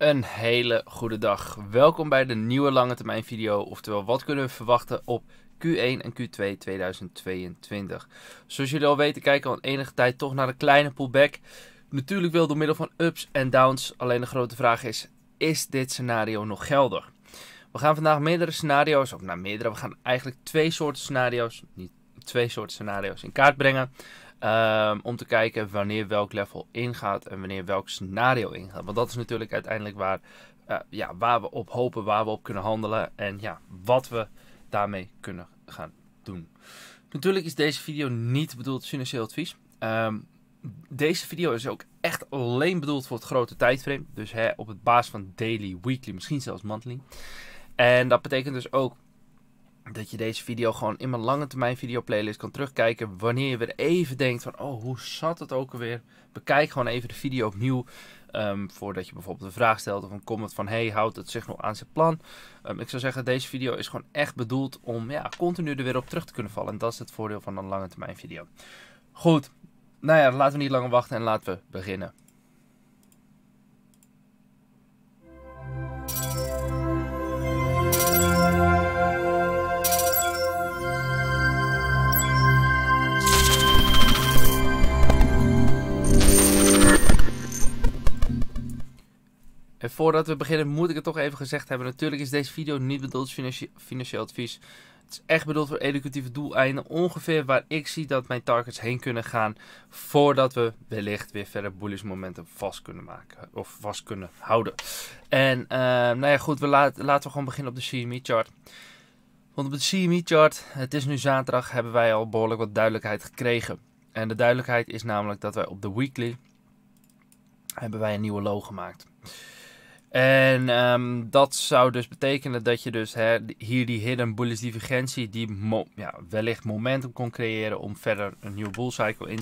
Een hele goede dag. Welkom bij de nieuwe lange termijn video, oftewel wat kunnen we verwachten op Q1 en Q2 2022. Zoals jullie al weten kijken we al enige tijd toch naar een kleine pullback. Natuurlijk wel door middel van ups en downs, alleen de grote vraag is, is dit scenario nog geldig? We gaan vandaag meerdere scenario's, of naar nou meerdere, we gaan eigenlijk twee soorten scenario's, niet twee soorten scenario's in kaart brengen. Ehm, om te kijken wanneer welk level ingaat en wanneer welk scenario ingaat. Want dat is natuurlijk uiteindelijk waar, eh, ja, waar we op hopen, waar we op kunnen handelen en ja, wat we daarmee kunnen gaan doen. Natuurlijk is deze video niet bedoeld financieel advies. Ehm, deze video is ook echt alleen bedoeld voor het grote tijdframe. Dus hè, op het basis van daily, weekly, misschien zelfs monthly. En dat betekent dus ook dat je deze video gewoon in mijn lange termijn video playlist kan terugkijken. Wanneer je weer even denkt van, oh, hoe zat het ook alweer? Bekijk gewoon even de video opnieuw. Ehm, voordat je bijvoorbeeld een vraag stelt of een comment van, hey, houdt het zich nog aan zijn plan? Ehm, ik zou zeggen, deze video is gewoon echt bedoeld om ja, continu er weer op terug te kunnen vallen. En dat is het voordeel van een lange termijn video. Goed, nou ja, laten we niet langer wachten en laten we beginnen. voordat we beginnen moet ik het toch even gezegd hebben. Natuurlijk is deze video niet bedoeld als financieel advies. Het is echt bedoeld voor educatieve doeleinden. Ongeveer waar ik zie dat mijn targets heen kunnen gaan. Voordat we wellicht weer verder bullish momenten vast kunnen maken. Of vast kunnen houden. En ehm, nou ja goed, we laten we gewoon beginnen op de CME chart. Want op de CME chart, het is nu zaterdag, hebben wij al behoorlijk wat duidelijkheid gekregen. En de duidelijkheid is namelijk dat wij op de weekly hebben wij een nieuwe low gemaakt. En ehm, dat zou dus betekenen dat je dus hè, hier die hidden bullish divergentie die ja, wellicht momentum kon creëren om verder een nieuwe bull cycle in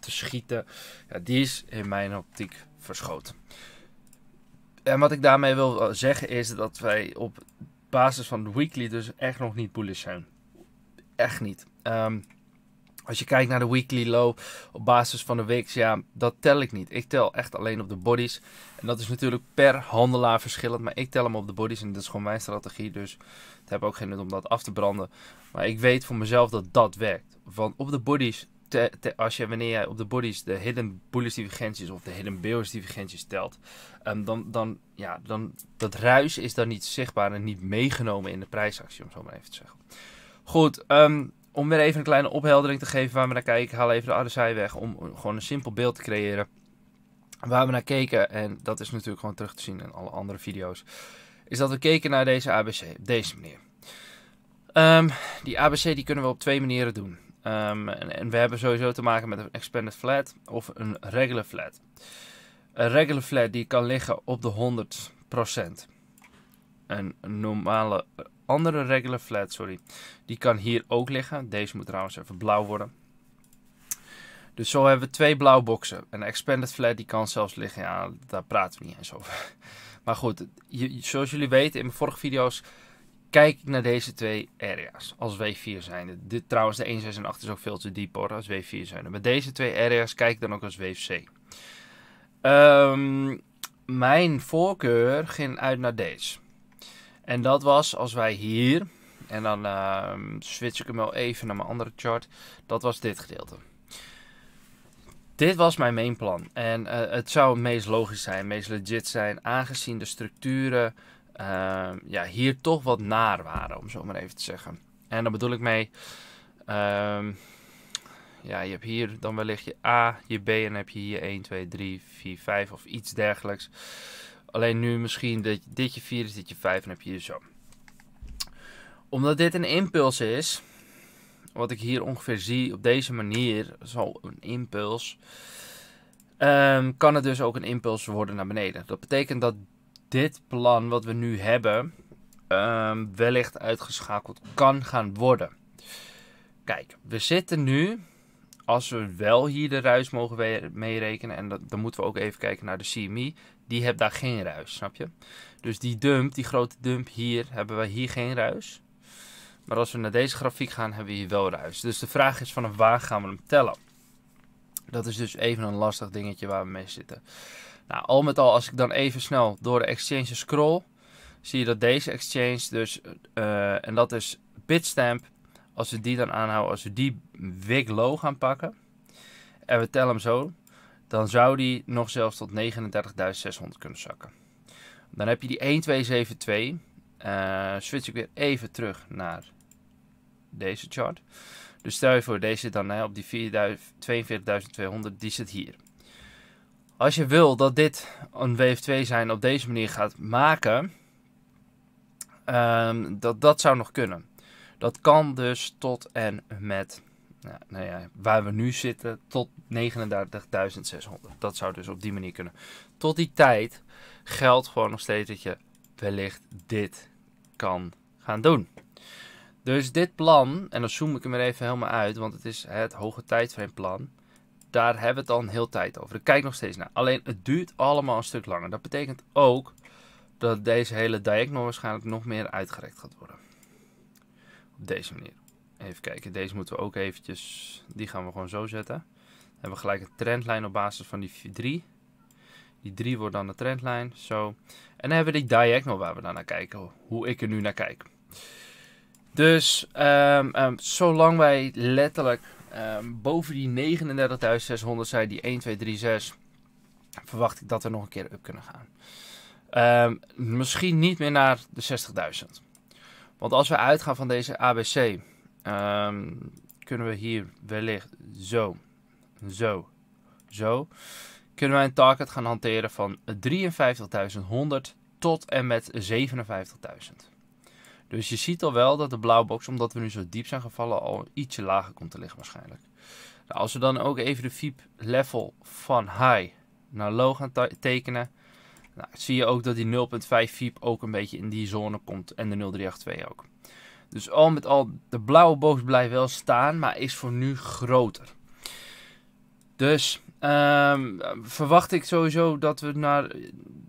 te schieten. Ja, die is in mijn optiek verschoten. En wat ik daarmee wil eh, zeggen is dat wij op basis van de weekly dus echt nog niet bullish zijn. Echt niet. Ehm, als je kijkt naar de weekly low op basis van de weeks, ja, dat tel ik niet. Ik tel echt alleen op de bodies. En dat is natuurlijk per handelaar verschillend, maar ik tel hem op de bodies en dat is gewoon mijn strategie. Dus het heb ook geen nut om dat af te branden. Maar ik weet voor mezelf dat dat werkt. Want op de bodies, te, als je, wanneer jij op de bodies de hidden bullish divergenties of de hidden bearish divergenties telt, um, dan, dan, ja, dan, dat ruis is dan niet zichtbaar en niet meegenomen in de prijsactie, om zo maar even te zeggen. Goed, ehm, om weer even een kleine opheldering te geven waar we naar kijken, haal even de andere zij weg om gewoon een simpel beeld te creëren waar we naar keken. En dat is natuurlijk gewoon terug te zien in alle andere video's. Is dat we keken naar deze ABC op deze manier. Ehm, die ABC die kunnen we op twee manieren doen. Ehm, en, en, we hebben sowieso te maken met een expanded flat of een regular flat. Een regular flat die kan liggen op de 100%. Een normale andere regular flat, sorry. Die kan hier ook liggen. Deze moet trouwens even blauw worden. Dus zo hebben we twee blauwe boxen. Een expanded flat die kan zelfs liggen. Ja, daar praten we niet eens over. Maar goed, zoals jullie weten in mijn vorige video's kijk ik naar deze twee areas als W4 zijn. Dit trouwens, de 168 en 8 is ook veel te diep hoor, als W4 zijn, Maar deze twee areas kijk ik dan ook als WFC. Ehm, mijn voorkeur ging uit naar deze. En dat was als wij hier, en dan uh, switch ik hem wel even naar mijn andere chart, dat was dit gedeelte. Dit was mijn main plan. En eh, het zou het meest logisch zijn, het meest legit zijn, aangezien de structuren ehm, ja, hier toch wat naar waren, om zo maar even te zeggen. En dan bedoel ik mee, ehm, ja, je hebt hier dan wellicht je A, je B en dan heb je hier 1, 2, 3, 4, 5 of iets dergelijks. Alleen nu misschien dat dit je 4 is, dit je 5 en heb je hier zo. Omdat dit een impuls is, wat ik hier ongeveer zie op deze manier, zo een impuls, ehm, kan het dus ook een impuls worden naar beneden. Dat betekent dat dit plan wat we nu hebben, ehm, wellicht uitgeschakeld kan gaan worden. Kijk, we zitten nu als we wel hier de ruis mogen meerekenen, en dat, dan moeten we ook even kijken naar de CME, die hebt daar geen ruis, snap je? Dus die dump, die grote dump hier, hebben we hier geen ruis. Maar als we naar deze grafiek gaan, hebben we hier wel ruis. Dus de vraag is vanaf waar gaan we hem tellen? Dat is dus even een lastig dingetje waar we mee zitten. Nou, al met al, als ik dan even snel door de exchange scroll, zie je dat deze exchange dus, eh, en dat is Bitstamp, als we die dan aanhouden, als we die wig low gaan pakken, en we tellen hem zo, dan zou die nog zelfs tot 39.600 kunnen zakken. Dan heb je die 1272. Uh, eh, switch ik weer even terug naar deze chart. Dus stel je voor, deze zit dan op die 42.200, die zit hier. Als je wil dat dit een wf 2 zijn op deze manier gaat maken, um, dat, dat zou nog kunnen. Dat kan dus tot en met nou ja, waar we nu zitten tot 39.600. Dat zou dus op die manier kunnen. Tot die tijd geldt gewoon nog steeds dat je wellicht dit kan gaan doen. Dus dit plan, en dan zoom ik hem er even helemaal uit, want het is het hoge tijdframe plan. Daar hebben we het al een heel tijd over. Ik kijk nog steeds naar. Alleen het duurt allemaal een stuk langer. Dat betekent ook dat deze hele diagonal waarschijnlijk nog meer uitgerekt gaat worden. Op deze manier. Even kijken, deze moeten we ook eventjes, die gaan we gewoon zo zetten. Dan hebben we gelijk een trendlijn op basis van die 3. Die 3 wordt dan de trendlijn, zo. En dan hebben we die diagonal waar we dan naar kijken, hoe ik er nu naar kijk. Dus ehm, ehm, zolang wij letterlijk ehm, boven die 39.600 zijn, die 6. verwacht ik dat we nog een keer up kunnen gaan. misschien niet meer naar de 60.000. Want als we uitgaan van deze ABC, Ehm, kunnen we hier wellicht zo, zo, zo, kunnen wij een target gaan hanteren van 53.100 tot en met 57.000. Dus je ziet al wel dat de blauwbox, omdat we nu zo diep zijn gevallen, al ietsje lager komt te liggen waarschijnlijk. Nou, als we dan ook even de VIP level van high naar low gaan tekenen, nou, zie je ook dat die 0.5 VIP ook een beetje in die zone komt en de 0382 ook. Dus al met al, de blauwe box blijft wel staan, maar is voor nu groter. Dus ehm, verwacht ik sowieso dat we naar,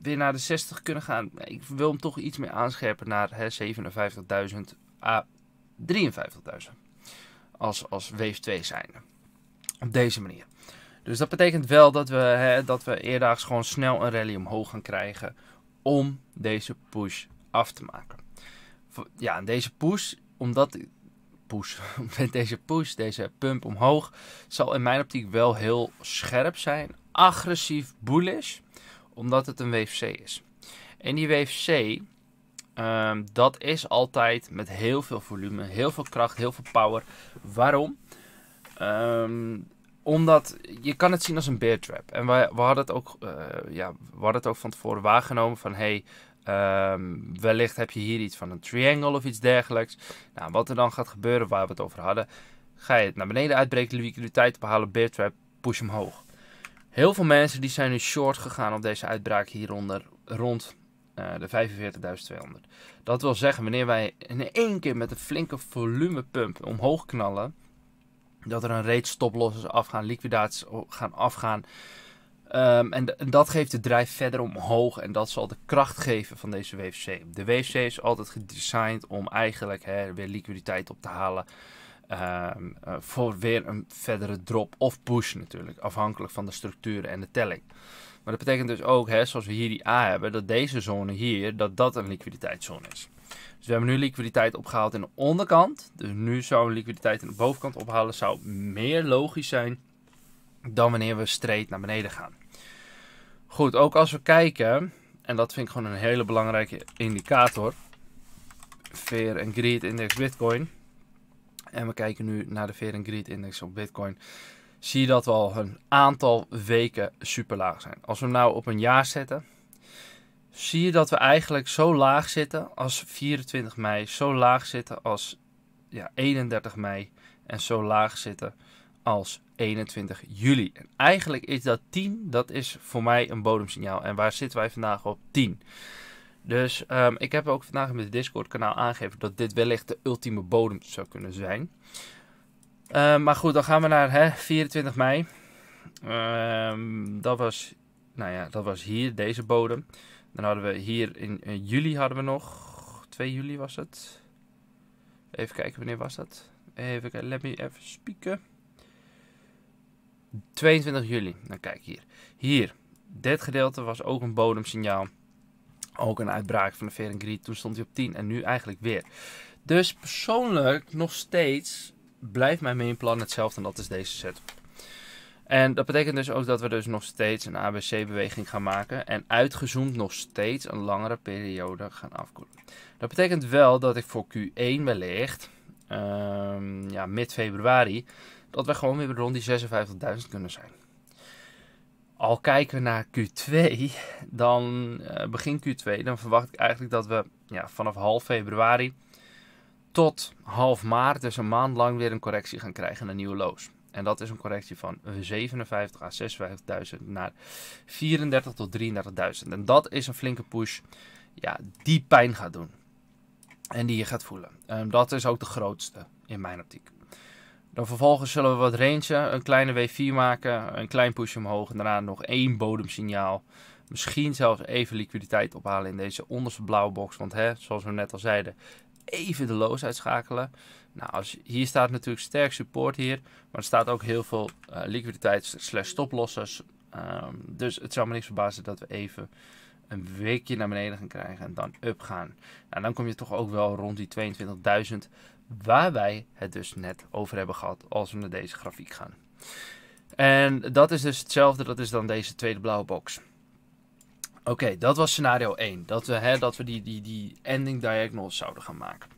weer naar de 60 kunnen gaan. Ik wil hem toch iets meer aanscherpen naar 57.000 à 53.000. Als, als wave 2 zijnde. Op deze manier. Dus dat betekent wel dat we, hè, dat we eerdaags gewoon snel een rally omhoog gaan krijgen. Om deze push af te maken ja, deze push, omdat push, deze push, deze pump omhoog, zal in mijn optiek wel heel scherp zijn. Agressief bullish, omdat het een WFC is. En die WFC, ehm, dat is altijd met heel veel volume, heel veel kracht, heel veel power. Waarom? Um, omdat je kan het zien als een bear trap. En we, hadden, het ook, eh, ja, we hadden het ook van tevoren waargenomen van... Hey, ehm, wellicht heb je hier iets van een triangle of iets dergelijks. Nou, wat er dan gaat gebeuren, waar we het over hadden. Ga je het naar beneden uitbreken, liquiditeit behalen, bear trap, push hem hoog. Heel veel mensen die zijn nu short gegaan op deze uitbraak hieronder rond eh, de 45.200. Dat wil zeggen, wanneer wij in één keer met een flinke volumepump omhoog knallen, dat er een reeds stoplosses afgaan, liquidaties gaan afgaan. Ehm, en, dat geeft de drijf verder omhoog en dat zal de kracht geven van deze WFC. De WFC is altijd gedesigned om eigenlijk hè, weer liquiditeit op te halen. Ehm, eh, voor weer een verdere drop of push natuurlijk, afhankelijk van de structuur en de telling. Maar dat betekent dus ook, hè, zoals we hier die A hebben, dat deze zone hier, dat dat een liquiditeitszone is. Dus we hebben nu liquiditeit opgehaald in de onderkant. Dus nu zou liquiditeit in de bovenkant ophalen zou meer logisch zijn dan wanneer we straight naar beneden gaan. Goed, ook als we kijken, en dat vind ik gewoon een hele belangrijke indicator. Fair and Greed Index Bitcoin. En we kijken nu naar de Fair and Greed Index op Bitcoin. Zie je dat we al een aantal weken super laag zijn. Als we hem nou op een jaar zetten, zie je dat we eigenlijk zo laag zitten als 24 mei, zo laag zitten als ja, 31 mei en zo laag zitten als 21 juli. En eigenlijk is dat 10, dat is voor mij een bodemsignaal. En waar zitten wij vandaag op? 10. Dus ehm, ik heb ook vandaag met het Discord-kanaal aangegeven dat dit wellicht de ultieme bodem zou kunnen zijn. Ehm, maar goed, dan gaan we naar hè, 24 mei. Ehm, dat, was, nou ja, dat was hier, deze bodem. Dan hadden we hier in, juli hadden we nog. 2 juli was het. Even kijken, wanneer was dat? Even kijken, let me even spieken. 22 juli. Nou, kijk hier. Hier. Dit gedeelte was ook een bodemsignaal. Ook een uitbraak van de Ferengriet. Toen stond hij op 10 en nu eigenlijk weer. Dus persoonlijk nog steeds blijft mijn plan hetzelfde en dat is deze set. En dat betekent dus ook dat we dus nog steeds een ABC-beweging gaan maken en uitgezoomd nog steeds een langere periode gaan afkoelen. Dat betekent wel dat ik voor Q1 wellicht, ehm, ja, mid februari, dat we gewoon weer rond die 56.000 kunnen zijn. Al kijken we naar Q2, dan eh, begin Q2, dan verwacht ik eigenlijk dat we ja, vanaf half februari tot half maart, dus een maand lang, weer een correctie gaan krijgen naar nieuwe loos. En dat is een correctie van 57 à 56.000 naar 34 tot 33.000. En dat is een flinke push ja, die pijn gaat doen. En die je gaat voelen. Ehm, dat is ook de grootste in mijn optiek. Dan vervolgens zullen we wat rentje een kleine W4 maken, een klein push omhoog en daarna nog één bodemsignaal. Misschien zelfs even liquiditeit ophalen in deze onderste blauwe box. Want hè, zoals we net al zeiden, even de loos uitschakelen. Nou, als, hier staat natuurlijk sterk support hier, maar er staat ook heel veel uh, liquiditeit slash stoplossers. Ehm, dus het zou me niks verbazen dat we even een weekje naar beneden gaan krijgen en dan up gaan. Nou, dan kom je toch ook wel rond die 22.000, waar wij het dus net over hebben gehad als we naar deze grafiek gaan. En dat is dus hetzelfde, dat is dan deze tweede blauwe box. Oké, dat was scenario 1. Dat we, hè, dat we die, die, die ending diagonals zouden gaan maken.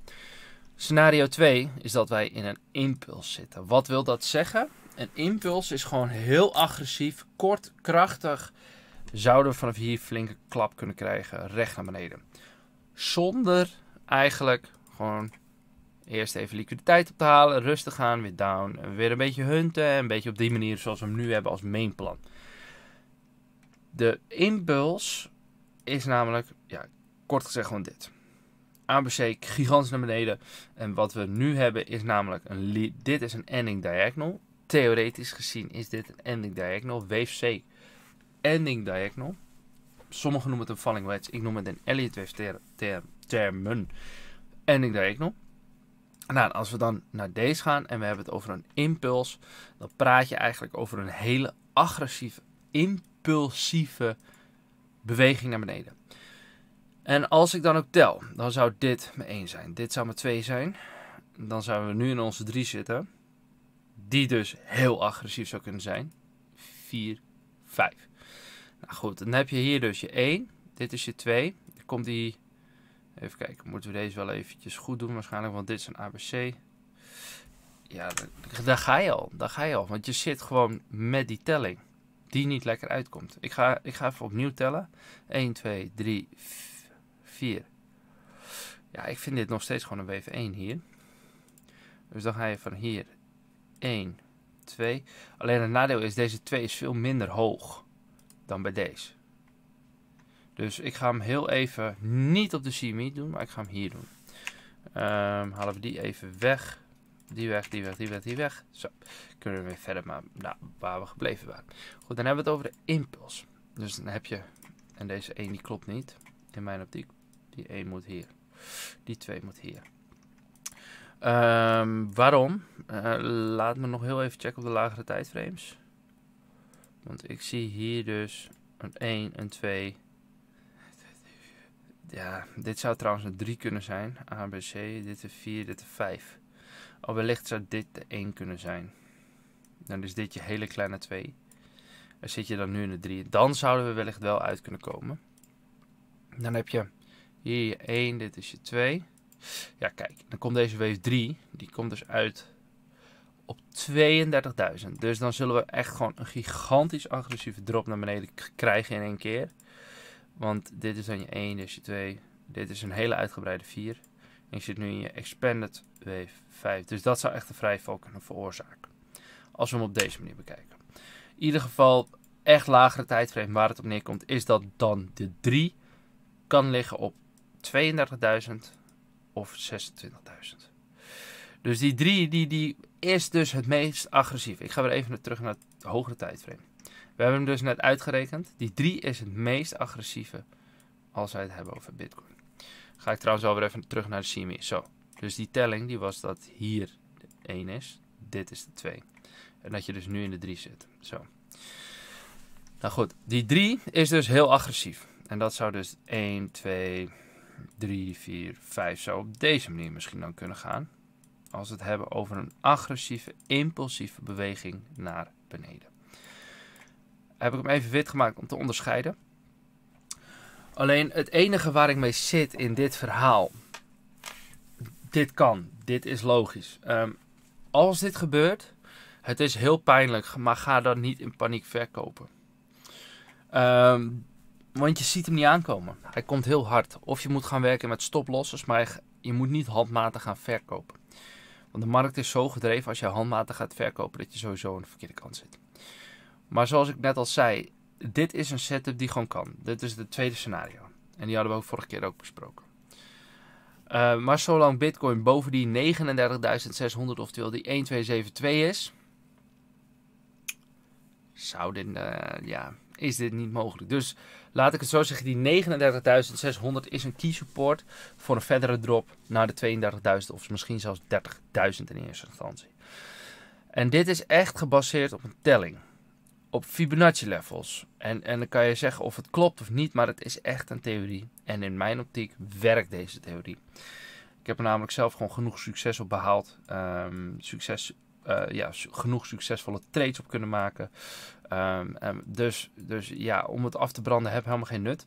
Scenario 2 is dat wij in een impuls zitten. Wat wil dat zeggen? Een impuls is gewoon heel agressief, kort, krachtig. Zouden we vanaf hier flinke klap kunnen krijgen, recht naar beneden. Zonder eigenlijk gewoon eerst even liquiditeit op te halen, rustig gaan, weer down. Weer een beetje hunten, een beetje op die manier zoals we hem nu hebben als main plan. De impuls is namelijk, ja, kort gezegd gewoon dit. ABC gigantisch naar beneden. En wat we nu hebben is namelijk een dit is een ending diagonal. Theoretisch gezien is dit een ending diagonal. Wave C ending diagonal. Sommigen noemen het een falling wedge. Ik noem het een Elliott wave ter ter termen. Ending diagonal. Nou, als we dan naar deze gaan en we hebben het over een impuls, dan praat je eigenlijk over een hele agressieve impuls impulsieve beweging naar beneden. En als ik dan ook tel, dan zou dit mijn 1 zijn. Dit zou mijn 2 zijn. Dan zouden we nu in onze 3 zitten. Die dus heel agressief zou kunnen zijn. 4, 5. Nou goed, dan heb je hier dus je 1. Dit is je 2. Dan komt die... Even kijken, moeten we deze wel eventjes goed doen waarschijnlijk. Want dit is een ABC. Ja, daar ga je al. Daar ga je al. Want je zit gewoon met die telling die niet lekker uitkomt. Ik ga, ik ga even opnieuw tellen. 1, 2, 3, 4. Ja, ik vind dit nog steeds gewoon een weef 1 hier. Dus dan ga je van hier 1, 2. Alleen het nadeel is, deze 2 is veel minder hoog dan bij deze. Dus ik ga hem heel even niet op de CME doen, maar ik ga hem hier doen. Um, halen we die even weg. Die weg, die weg, die weg, die weg. Zo, kunnen we weer verder maar nou, waar we gebleven waren. Goed, dan hebben we het over de impuls. Dus dan heb je, en deze 1 die klopt niet, in mijn optiek. Die 1 moet hier. Die 2 moet hier. Um, waarom? Uh, laat me nog heel even checken op de lagere tijdframes. Want ik zie hier dus een 1, een 2. Ja, dit zou trouwens een 3 kunnen zijn. ABC. Dit is 4, dit is 5. Oh, wellicht zou dit de 1 kunnen zijn. Dan is dit je hele kleine 2. En zit je dan nu in de 3. Dan zouden we wellicht wel uit kunnen komen. Dan heb je hier je 1, dit is je 2. Ja, kijk, dan komt deze weef 3. Die komt dus uit op 32.000. Dus dan zullen we echt gewoon een gigantisch agressieve drop naar beneden krijgen in één keer. Want dit is dan je 1, dit is je 2. Dit is een hele uitgebreide 4. En je zit nu in je expanded wave 5. Dus dat zou echt een vrijval kunnen veroorzaken. Als we hem op deze manier bekijken. In ieder geval, echt lagere tijdframe waar het op neerkomt, is dat dan de 3 kan liggen op 32.000 of 26.000. Dus die 3 die, die is dus het meest agressief. Ik ga weer even terug naar het hogere tijdframe. We hebben hem dus net uitgerekend. Die 3 is het meest agressieve als wij het hebben over Bitcoin. Ga ik trouwens alweer even terug naar de CME. Zo. Dus die telling die was dat hier de 1 is. Dit is de 2. En dat je dus nu in de 3 zit. Zo. Nou goed, die 3 is dus heel agressief. En dat zou dus 1, 2, 3, 4, 5 zo op deze manier misschien dan kunnen gaan. Als we het hebben over een agressieve, impulsieve beweging naar beneden. Heb ik hem even wit gemaakt om te onderscheiden. Alleen het enige waar ik mee zit in dit verhaal. Dit kan. Dit is logisch. Ehm, als dit gebeurt, het is heel pijnlijk, maar ga dan niet in paniek verkopen. Ehm, want je ziet hem niet aankomen. Hij komt heel hard. Of je moet gaan werken met stoplossers. maar je moet niet handmatig gaan verkopen. Want de markt is zo gedreven als je handmatig gaat verkopen dat je sowieso aan de verkeerde kant zit. Maar zoals ik net al zei, dit is een setup die gewoon kan. Dit is het tweede scenario. En die hadden we ook vorige keer ook besproken. Eh, maar zolang Bitcoin boven die 39.600, oftewel die 1272 is, zou dit, eh, ja, is dit niet mogelijk. Dus laat ik het zo zeggen, die 39.600 is een key support voor een verdere drop naar de 32.000 of misschien zelfs 30.000 in eerste instantie. En dit is echt gebaseerd op een telling op Fibonacci levels. En, en dan kan je zeggen of het klopt of niet, maar het is echt een theorie. En in mijn optiek werkt deze theorie. Ik heb er namelijk zelf gewoon genoeg succes op behaald. Ehm, succes, eh, ja, genoeg succesvolle trades op kunnen maken. Ehm, dus, dus ja, om het af te branden heb helemaal geen nut.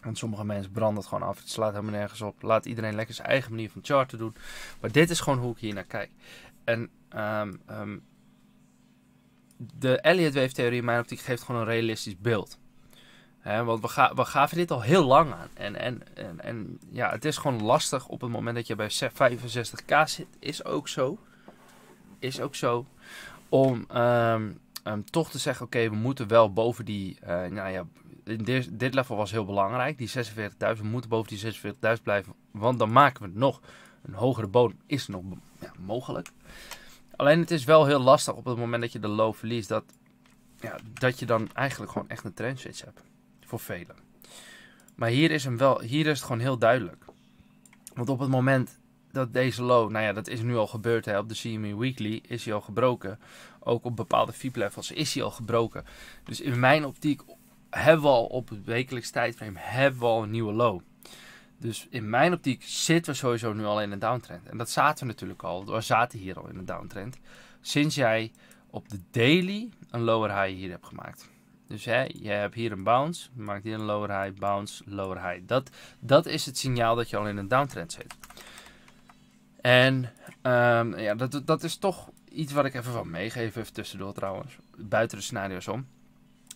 Want sommige mensen branden het gewoon af. Het slaat helemaal nergens op. Laat iedereen lekker zijn eigen manier van charten doen. Maar dit is gewoon hoe ik hier naar kijk. En ehm, de Elliott Wave theorie in mijn optiek geeft gewoon een realistisch beeld. want we, ga, we, gaven dit al heel lang aan. En, en, en, en, ja, het is gewoon lastig op het moment dat je bij 65k zit, is ook zo. Is ook zo. Om ehm, ehm, toch te zeggen, oké, we moeten wel boven die, eh, nou ja, dit, dit, level was heel belangrijk. Die 46.000, we moeten boven die 46.000 blijven. Want dan maken we nog een hogere bodem. Is nog ja, mogelijk. Alleen het is wel heel lastig op het moment dat je de low verliest. Dat, ja, dat je dan eigenlijk gewoon echt een trendswitch hebt. Voor velen. Maar hier is, hem wel, hier is het gewoon heel duidelijk. Want op het moment dat deze low, nou ja, dat is nu al gebeurd hè, op de CME Weekly, is hij al gebroken. Ook op bepaalde VIP levels is hij al gebroken. Dus in mijn optiek hebben we al op het wekelijks tijdframe hebben we al een nieuwe low. Dus in mijn optiek zitten we sowieso nu al in een downtrend. En dat zaten we natuurlijk al. We zaten hier al in een downtrend. Sinds jij op de daily een lower high hier hebt gemaakt. Dus hè, je hebt hier een bounce, je maakt hier een lower high, bounce, lower high. Dat, dat is het signaal dat je al in een downtrend zit. En ehm, ja, dat, dat is toch iets wat ik even van meegeef, even tussendoor trouwens, buiten de scenario's om.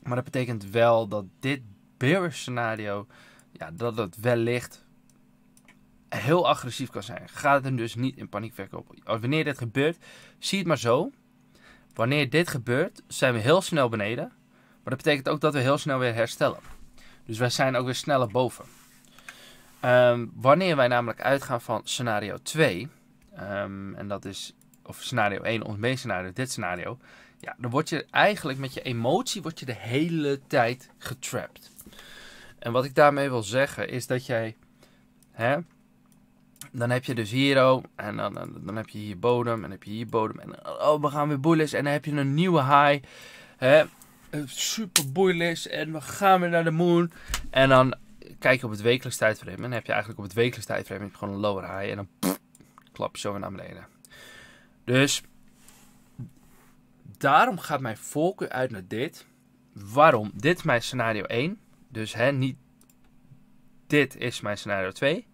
Maar dat betekent wel dat dit bearish scenario, ja, dat het wellicht heel agressief kan zijn. Ga er dus niet in paniek verkopen. Wanneer dit gebeurt, zie het maar zo. Wanneer dit gebeurt, zijn we heel snel beneden. Maar dat betekent ook dat we heel snel weer herstellen. Dus wij zijn ook weer sneller boven. Ehm, wanneer wij namelijk uitgaan van scenario 2, ehm, en dat is, of scenario 1, ons meest scenario, dit scenario, ja, dan word je eigenlijk met je emotie word je de hele tijd getrapt. En wat ik daarmee wil zeggen is dat jij, hè, dan heb je dus hier, en dan, dan, dan heb je hier bodem, en heb je hier bodem. En oh, we gaan weer bullish, en dan heb je een nieuwe high. Hè? Eh, super bullish, en we gaan weer naar de moon. En dan kijk je op het wekelijks tijdframe. En dan heb je eigenlijk op het wekelijks tijdframe gewoon een lower high. En dan klap je zo weer naar beneden. Dus daarom gaat mijn voorkeur uit naar dit. Waarom? Dit is mijn scenario 1. Dus hè, niet dit is mijn scenario 2.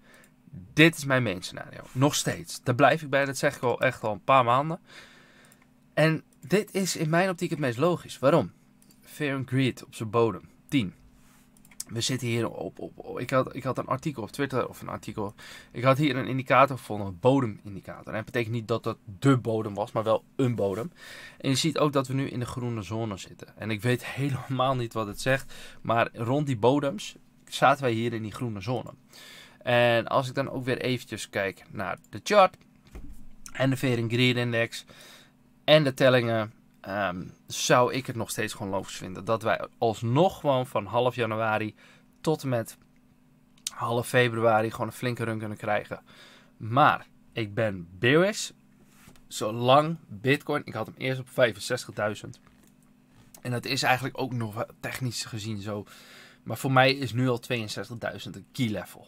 Dit is mijn main scenario. Nog steeds. Daar blijf ik bij. Dat zeg ik al echt al een paar maanden. En dit is in mijn optiek het meest logisch. Waarom? Fear and Greed op zijn bodem. 10. We zitten hier op. op, Ik, had, ik had een artikel op Twitter, of een artikel. Ik had hier een indicator gevonden, een bodemindicator. En dat betekent niet dat dat de bodem was, maar wel een bodem. En je ziet ook dat we nu in de groene zone zitten. En ik weet helemaal niet wat het zegt, maar rond die bodems zaten wij hier in die groene zone. En als ik dan ook weer eventjes kijk naar de chart en de Vering Greed Index en de tellingen, ehm, zou ik het nog steeds gewoon logisch vinden dat wij alsnog gewoon van half januari tot en met half februari gewoon een flinke run kunnen krijgen. Maar ik ben bearish zolang Bitcoin, ik had hem eerst op 65.000. En dat is eigenlijk ook nog technisch gezien zo. Maar voor mij is nu al 62.000 een key level.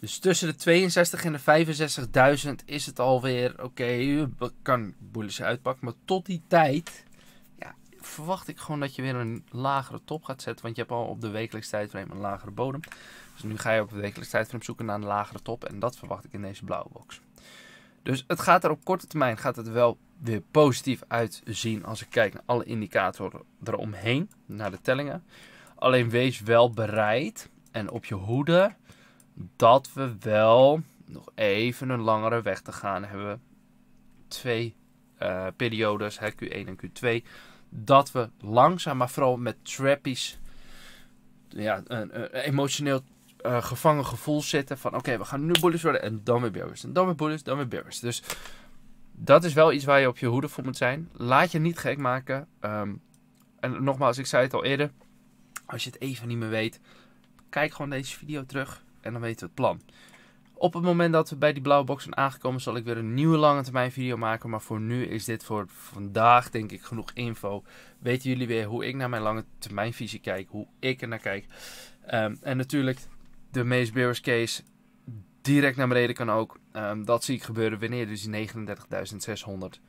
Dus tussen de 62 en de 65.000 is het alweer oké. Okay, kan bullish uitpakken. Maar tot die tijd ja, verwacht ik gewoon dat je weer een lagere top gaat zetten. Want je hebt al op de wekelijks tijdframe een lagere bodem. Dus nu ga je op de wekelijks tijdframe zoeken naar een lagere top. En dat verwacht ik in deze blauwe box. Dus het gaat er op korte termijn gaat het wel weer positief uitzien als ik kijk naar alle indicatoren eromheen, naar de tellingen. Alleen wees wel bereid en op je hoede dat we wel nog even een langere weg te gaan hebben. Twee eh, periodes, hè, Q1 en Q2. Dat we langzaam, maar vooral met trappies, ja, een, een emotioneel eh, gevangen gevoel zitten. Van oké, we gaan nu bullish worden en dan weer bearish. En dan weer bullish, dan weer bearish. Dus dat is wel iets waar je op je hoede voor moet zijn. Laat je niet gek maken. Ehm, en nogmaals, ik zei het al eerder. Als je het even niet meer weet, kijk gewoon deze video terug en dan weten we het plan. Op het moment dat we bij die blauwe box zijn aangekomen, zal ik weer een nieuwe lange termijn video maken. Maar voor nu is dit voor vandaag, denk ik, genoeg info. Weten jullie weer hoe ik naar mijn lange termijn visie kijk, hoe ik er naar kijk. Ehm, en natuurlijk, de meest bearish case direct naar beneden kan ook. Ehm, dat zie ik gebeuren wanneer dus die 39.600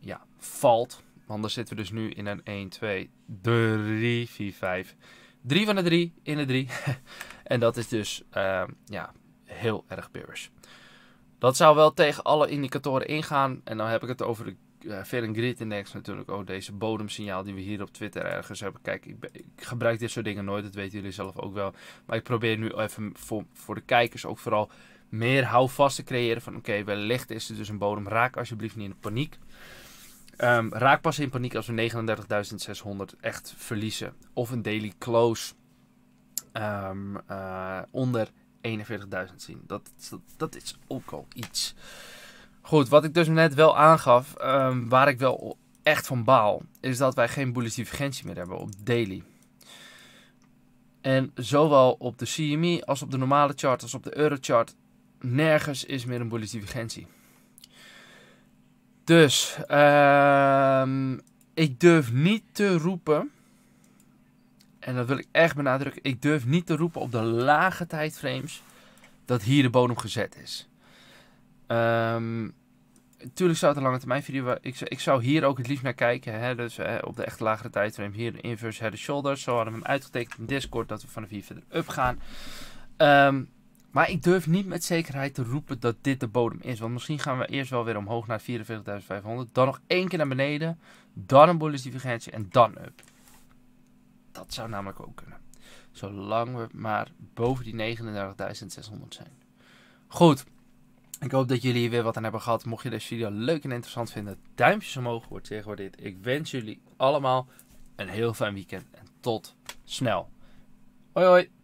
ja, valt. Want dan zitten we dus nu in een 1, 2, 3, 4, 5. 3 van de 3 in de 3. En dat is dus ehm, ja, heel erg bearish. Dat zou wel tegen alle indicatoren ingaan. En dan heb ik het over de uh, Grid Index natuurlijk. ook oh, deze bodemsignaal die we hier op Twitter ergens hebben. Kijk, ik, ik, gebruik dit soort dingen nooit. Dat weten jullie zelf ook wel. Maar ik probeer nu even voor, voor de kijkers ook vooral meer houvast te creëren. Van oké, wellicht is er dus een bodem. Raak alsjeblieft niet in paniek. Ehm, raak pas in paniek als we 39.600 echt verliezen. Of een daily close um, onder 41.000 zien. Dat, dat, is ook al iets. Goed, wat ik dus net wel aangaf, ehm, waar ik wel echt van baal, is dat wij geen bullish divergentie meer hebben op daily. En zowel op de CME als op de normale chart als op de Eurochart, nergens is meer een bullish divergentie. Dus, ehm, ik durf niet te roepen en dat wil ik echt benadrukken, ik durf niet te roepen op de lage tijdframes dat hier de bodem gezet is. Um, tuurlijk zou het een lange termijn video. Ik, ik zou hier ook het liefst naar kijken. Hè? Dus hè, op de echt lagere tijdframe. Hier inverse head and shoulders. Zo hadden we hem uitgetekend in Discord. Dat we van de 4 verder up gaan. Um, maar ik durf niet met zekerheid te roepen dat dit de bodem is. Want misschien gaan we eerst wel weer omhoog naar 44.500. Dan nog één keer naar beneden. Dan een bullish divergentie en dan up. Dat zou namelijk ook kunnen. Zolang we maar boven die 39.600 zijn. Goed. Ik hoop dat jullie weer wat aan hebben gehad. Mocht je deze video leuk en interessant vinden, duimpjes omhoog wordt zeer gewaardeerd. Ik wens jullie allemaal een heel fijn weekend en tot snel. Hoi hoi!